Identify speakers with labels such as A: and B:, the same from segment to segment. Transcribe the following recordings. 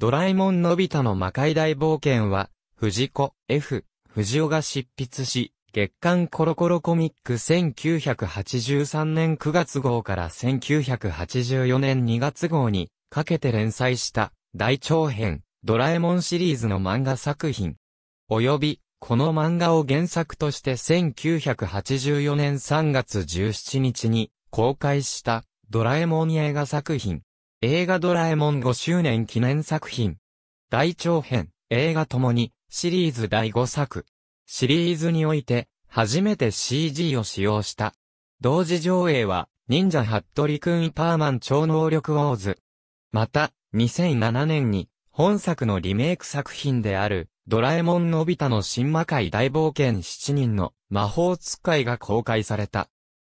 A: ドラえもんのび太の魔界大冒険は、藤子 F 藤尾が執筆し、月刊コロコロコミック1983年9月号から1984年2月号にかけて連載した大長編ドラえもんシリーズの漫画作品。および、この漫画を原作として1984年3月17日に公開したドラえもん映画作品映画ドラえもん5周年記念作品。大長編、映画ともに、シリーズ第5作。シリーズにおいて、初めて CG を使用した。同時上映は、忍者ハットリくんパーマン超能力ウォーズ。また、2007年に、本作のリメイク作品である、ドラえもんのび太の新魔界大冒険7人の魔法使いが公開された。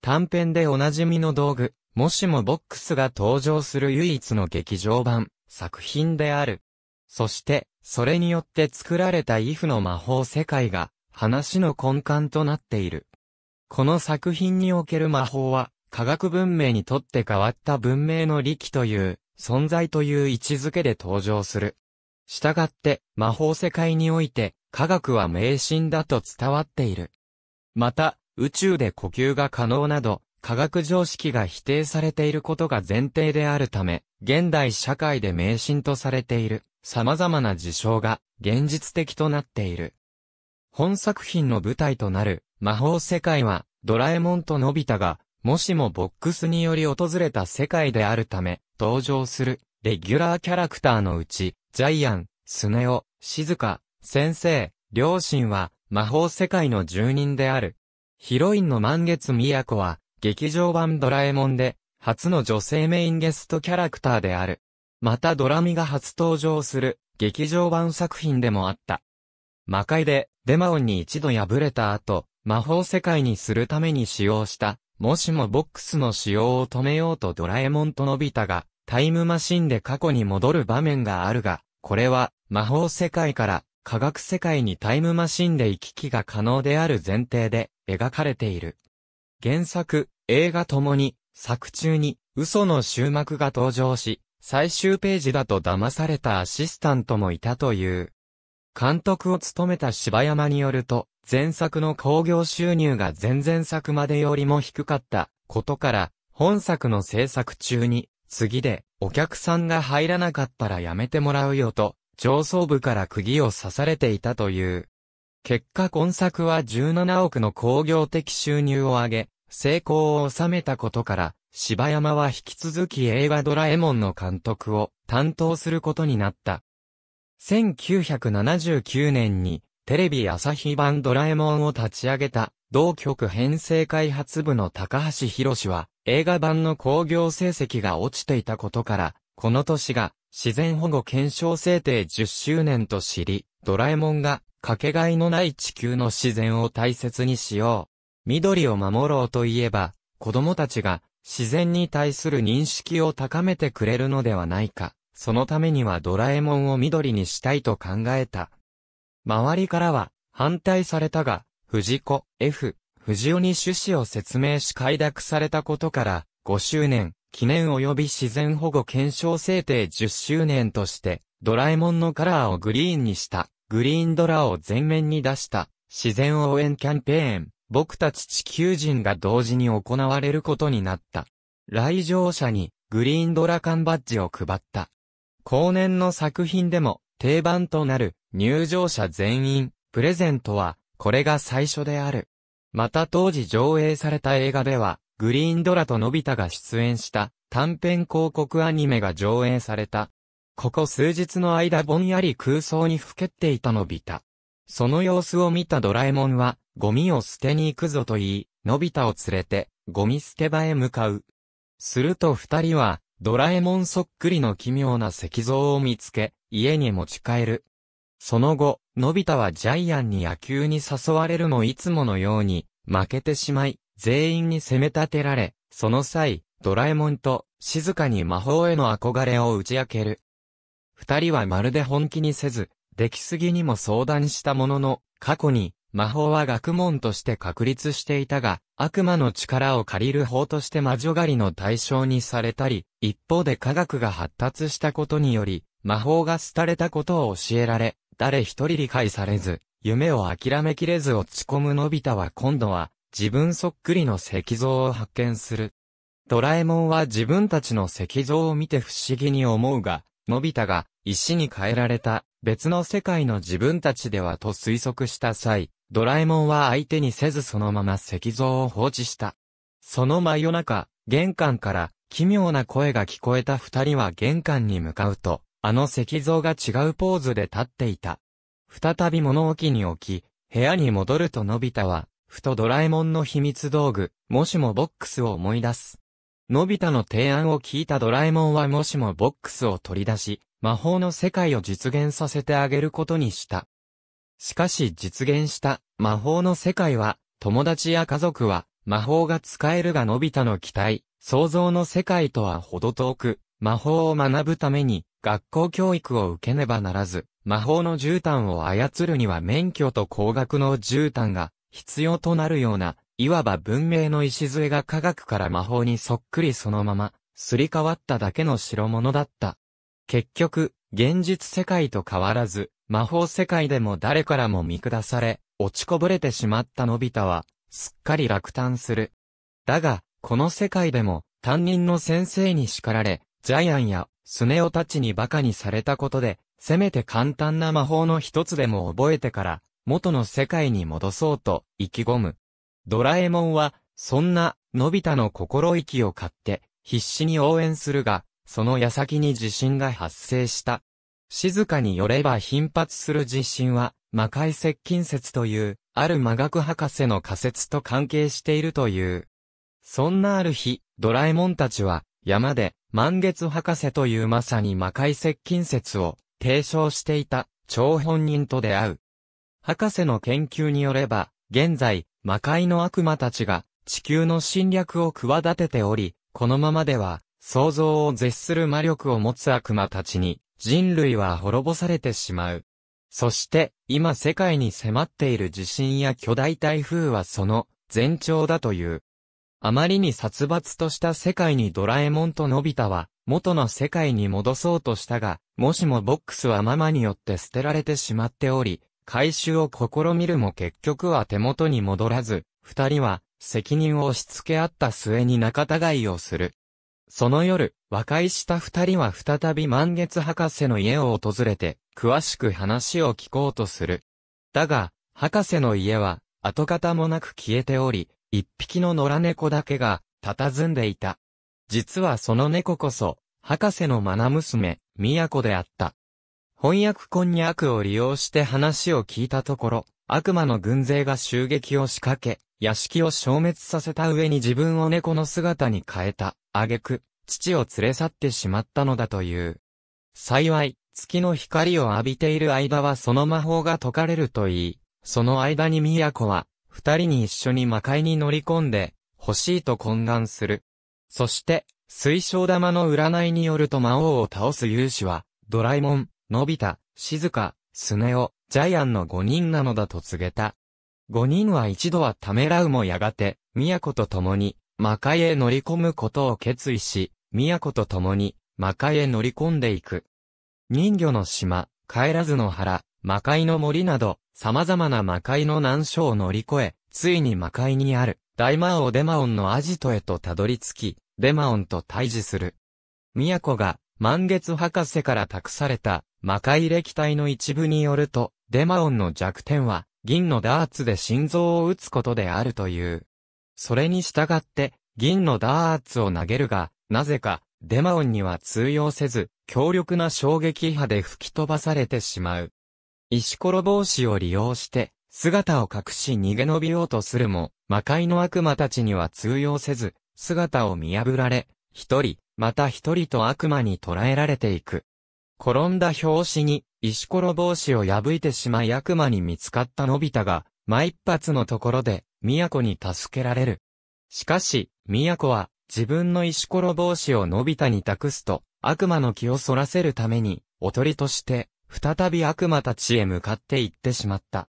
A: 短編でおなじみの道具、もしもボックスが登場する唯一の劇場版、作品である。そして、それによって作られたイフの魔法世界が、話の根幹となっている。この作品における魔法は、科学文明にとって変わった文明の利器という、存在という位置づけで登場する。したがって、魔法世界において、科学は迷信だと伝わっている。また、宇宙で呼吸が可能など、科学常識が否定されていることが前提であるため、現代社会で迷信とされている様々な事象が現実的となっている。本作品の舞台となる魔法世界はドラえもんとのび太がもしもボックスにより訪れた世界であるため登場するレギュラーキャラクターのうちジャイアン、スネオ、静香、先生、両親は魔法世界の住人である。ヒロインの満月都は劇場版ドラえもんで、初の女性メインゲストキャラクターである。またドラミが初登場する、劇場版作品でもあった。魔界で、デマオンに一度破れた後、魔法世界にするために使用した、もしもボックスの使用を止めようとドラえもんと伸びたが、タイムマシンで過去に戻る場面があるが、これは、魔法世界から、科学世界にタイムマシンで行き来が可能である前提で、描かれている。原作、映画ともに、作中に嘘の終幕が登場し、最終ページだと騙されたアシスタントもいたという。監督を務めた柴山によると、前作の興行収入が前々作までよりも低かったことから、本作の制作中に、次でお客さんが入らなかったらやめてもらうよと、上層部から釘を刺されていたという。結果今作は17億の興行的収入を上げ、成功を収めたことから、芝山は引き続き映画ドラえもんの監督を担当することになった。1979年にテレビ朝日版ドラえもんを立ち上げた同局編成開発部の高橋博士は映画版の興行成績が落ちていたことからこの年が自然保護検証制定10周年と知りドラえもんがかけがえのない地球の自然を大切にしよう。緑を守ろうといえば、子供たちが自然に対する認識を高めてくれるのではないか。そのためにはドラえもんを緑にしたいと考えた。周りからは反対されたが、藤子、F、藤尾に趣旨を説明し快諾されたことから、5周年、記念及び自然保護検証制定10周年として、ドラえもんのカラーをグリーンにした、グリーンドラを前面に出した、自然応援キャンペーン。僕たち地球人が同時に行われることになった。来場者にグリーンドラカンバッジを配った。後年の作品でも定番となる入場者全員プレゼントはこれが最初である。また当時上映された映画ではグリーンドラとのび太が出演した短編広告アニメが上映された。ここ数日の間ぼんやり空想にふけっていたのび太。その様子を見たドラえもんは、ゴミを捨てに行くぞと言い、のび太を連れて、ゴミ捨て場へ向かう。すると二人は、ドラえもんそっくりの奇妙な石像を見つけ、家に持ち帰る。その後、のび太はジャイアンに野球に誘われるもいつものように、負けてしまい、全員に攻め立てられ、その際、ドラえもんと、静かに魔法への憧れを打ち明ける。二人はまるで本気にせず、出来すぎにも相談したものの、過去に魔法は学問として確立していたが、悪魔の力を借りる法として魔女狩りの対象にされたり、一方で科学が発達したことにより、魔法が廃れたことを教えられ、誰一人理解されず、夢を諦めきれず落ち込むのび太は今度は、自分そっくりの石像を発見する。ドラえもんは自分たちの石像を見て不思議に思うが、のび太が石に変えられた別の世界の自分たちではと推測した際、ドラえもんは相手にせずそのまま石像を放置した。その真夜中、玄関から奇妙な声が聞こえた二人は玄関に向かうと、あの石像が違うポーズで立っていた。再び物置に置き、部屋に戻るとのび太は、ふとドラえもんの秘密道具、もしもボックスを思い出す。のび太の提案を聞いたドラえもんはもしもボックスを取り出し、魔法の世界を実現させてあげることにした。しかし実現した魔法の世界は、友達や家族は、魔法が使えるがのび太の期待、想像の世界とはほど遠く、魔法を学ぶために、学校教育を受けねばならず、魔法の絨毯を操るには免許と高額の絨毯が必要となるような、いわば文明の礎が科学から魔法にそっくりそのまま、すり替わっただけの代物だった。結局、現実世界と変わらず、魔法世界でも誰からも見下され、落ちこぼれてしまったのび太は、すっかり落胆する。だが、この世界でも、担任の先生に叱られ、ジャイアンやスネ夫たちに馬鹿にされたことで、せめて簡単な魔法の一つでも覚えてから、元の世界に戻そうと、意気込む。ドラえもんは、そんな、のび太の心意気を買って、必死に応援するが、その矢先に地震が発生した。静かによれば頻発する地震は、魔界接近説という、ある魔学博士の仮説と関係しているという。そんなある日、ドラえもんたちは、山で、満月博士というまさに魔界接近説を提唱していた、張本人と出会う。博士の研究によれば、現在、魔界の悪魔たちが、地球の侵略を企てており、このままでは、想像を絶する魔力を持つ悪魔たちに、人類は滅ぼされてしまう。そして、今世界に迫っている地震や巨大台風はその前兆だという。あまりに殺伐とした世界にドラえもんとのび太は、元の世界に戻そうとしたが、もしもボックスはママによって捨てられてしまっており、回収を試みるも結局は手元に戻らず、二人は責任を押し付け合った末に仲違いをする。その夜、和解した二人は再び満月博士の家を訪れて、詳しく話を聞こうとする。だが、博士の家は、跡形もなく消えており、一匹の野良猫だけが、佇んでいた。実はその猫こそ、博士のナ娘、都であった。翻訳こんにゃくを利用して話を聞いたところ、悪魔の軍勢が襲撃を仕掛け、屋敷を消滅させた上に自分を猫の姿に変えた。挙句、父を連れ去ってしまったのだという。幸い、月の光を浴びている間はその魔法が解かれるといい、その間に都は、二人に一緒に魔界に乗り込んで、欲しいと懇願する。そして、水晶玉の占いによると魔王を倒す勇士は、ドラえもん、のび太、静か、スネオ、ジャイアンの五人なのだと告げた。五人は一度はためらうもやがて、都と共に、魔界へ乗り込むことを決意し、都と共に、魔界へ乗り込んでいく。人魚の島、帰らずの原、魔界の森など、様々な魔界の難所を乗り越え、ついに魔界にある、大魔王デマオンのアジトへとたどり着き、デマオンと対峙する。都が、満月博士から託された、魔界歴体の一部によると、デマオンの弱点は、銀のダーツで心臓を打つことであるという。それに従って、銀のダーツを投げるが、なぜか、デマオンには通用せず、強力な衝撃波で吹き飛ばされてしまう。石ころ帽子を利用して、姿を隠し逃げ延びようとするも、魔界の悪魔たちには通用せず、姿を見破られ、一人、また一人と悪魔に捕らえられていく。転んだ拍子に、石ころ帽子を破いてしまい悪魔に見つかったのび太が、前一発のところで、都に助けられる。しかし、都は、自分の石ころ帽子をのび太に託すと、悪魔の気をそらせるために、おとりとして、再び悪魔たちへ向かって行ってしまった。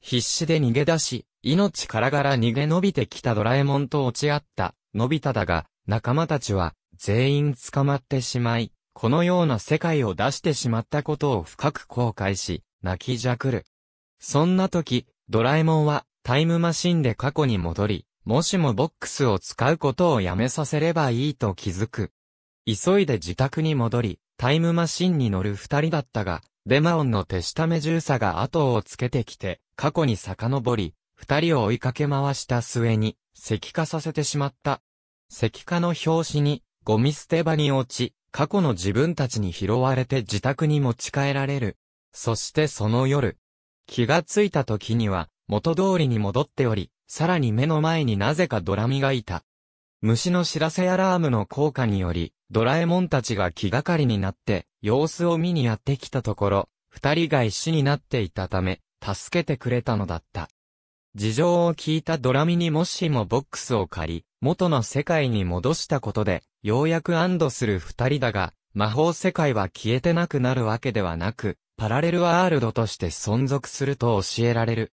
A: 必死で逃げ出し、命からがら逃げ伸びてきたドラえもんと落ち合った、のび太だが、仲間たちは、全員捕まってしまい、このような世界を出してしまったことを深く後悔し、泣きじゃくる。そんな時、ドラえもんは、タイムマシンで過去に戻り、もしもボックスを使うことをやめさせればいいと気づく。急いで自宅に戻り、タイムマシンに乗る二人だったが、デマオンの手下目重ュが後をつけてきて、過去に遡り、二人を追いかけ回した末に、石化させてしまった。石化の表紙に、ゴミ捨て場に落ち、過去の自分たちに拾われて自宅に持ち帰られる。そしてその夜、気がついた時には、元通りに戻っており、さらに目の前になぜかドラミがいた。虫の知らせアラームの効果により、ドラえもんたちが気がかりになって、様子を見にやってきたところ、二人が一緒になっていたため、助けてくれたのだった。事情を聞いたドラミにもしもボックスを借り、元の世界に戻したことで、ようやく安堵する二人だが、魔法世界は消えてなくなるわけではなく、パラレルワールドとして存続すると教えられる。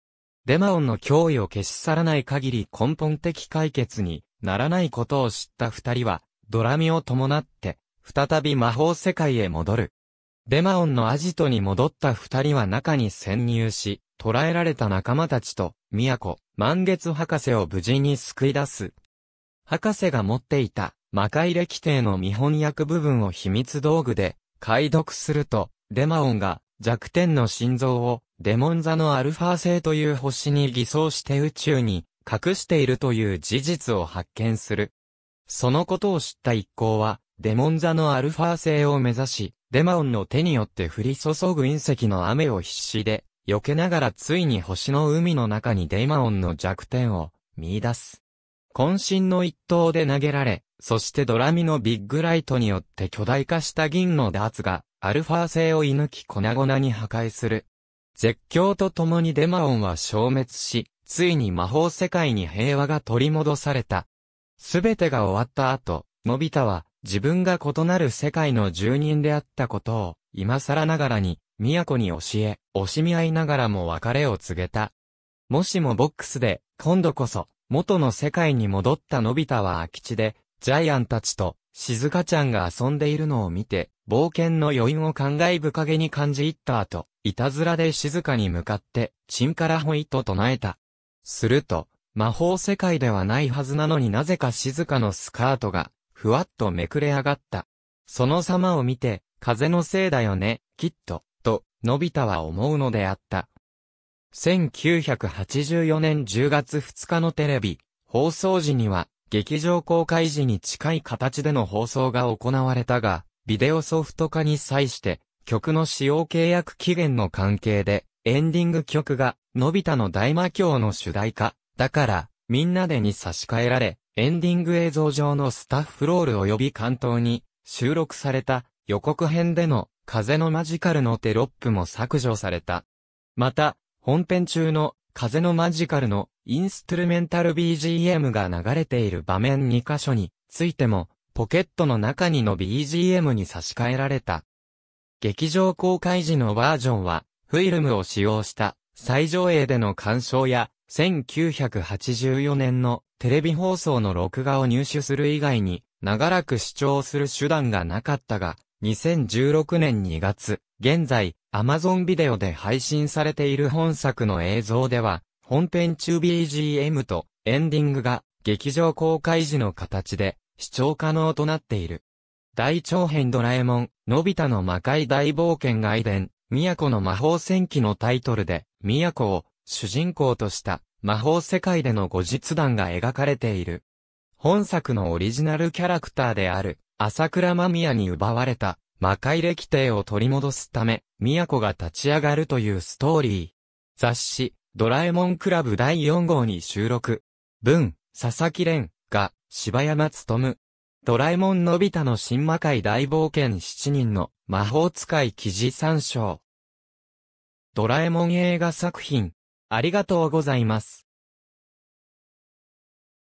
A: デマオンの脅威を消し去らない限り根本的解決にならないことを知った二人は、ドラミを伴って、再び魔法世界へ戻る。デマオンのアジトに戻った二人は中に潜入し、捕らえられた仲間たちと、都、満月博士を無事に救い出す。博士が持っていた、魔界歴帝の見本役部分を秘密道具で、解読すると、デマオンが弱点の心臓をデモン座のアルファ星という星に偽装して宇宙に隠しているという事実を発見する。そのことを知った一行は、デモン座のアルファ星を目指し、デマオンの手によって降り注ぐ隕石の雨を必死で、避けながらついに星の海の中にデマオンの弱点を見出す。渾身の一刀で投げられ、そしてドラミのビッグライトによって巨大化した銀のダーツが、アルファ星を射抜き粉々に破壊する。絶叫と共にデマオンは消滅し、ついに魔法世界に平和が取り戻された。すべてが終わった後、のび太は自分が異なる世界の住人であったことを、今更ながらに、都に教え、惜しみ合いながらも別れを告げた。もしもボックスで、今度こそ、元の世界に戻ったのび太は空き地で、ジャイアンたちと、静香ちゃんが遊んでいるのを見て、冒険の余韻を感慨深げに感じ入った後、いたずらで静かに向かって、チンカラホイと唱えた。すると、魔法世界ではないはずなのになぜか静かのスカートが、ふわっとめくれ上がった。その様を見て、風のせいだよね、きっと、と、のび太は思うのであった。1984年10月2日のテレビ、放送時には、劇場公開時に近い形での放送が行われたが、ビデオソフト化に際して、曲の使用契約期限の関係で、エンディング曲が、のび太の大魔教の主題歌、だから、みんなでに差し替えられ、エンディング映像上のスタッフロール及び関東に収録された予告編での風のマジカルのテロップも削除された。また、本編中の風のマジカルのインストゥルメンタル BGM が流れている場面2箇所についても、ポケットの中にの BGM に差し替えられた。劇場公開時のバージョンは、フィルムを使用した最上映での鑑賞や、1984年のテレビ放送の録画を入手する以外に、長らく視聴する手段がなかったが、2016年2月、現在、Amazon ビデオで配信されている本作の映像では、本編中 BGM とエンディングが劇場公開時の形で視聴可能となっている。大長編ドラえもん、のび太の魔界大冒険外伝、都の魔法戦記のタイトルで、都を主人公とした魔法世界での後日談が描かれている。本作のオリジナルキャラクターである、朝倉間宮に奪われた魔界歴帝を取り戻すため、都が立ち上がるというストーリー。雑誌、ドラえもんクラブ第4号に収録。文、佐々木蓮が、柴山努。ドラえもんのび太の新魔界大冒険7人の魔法使い記事参照。ドラえもん映画作品。ありがとうございます。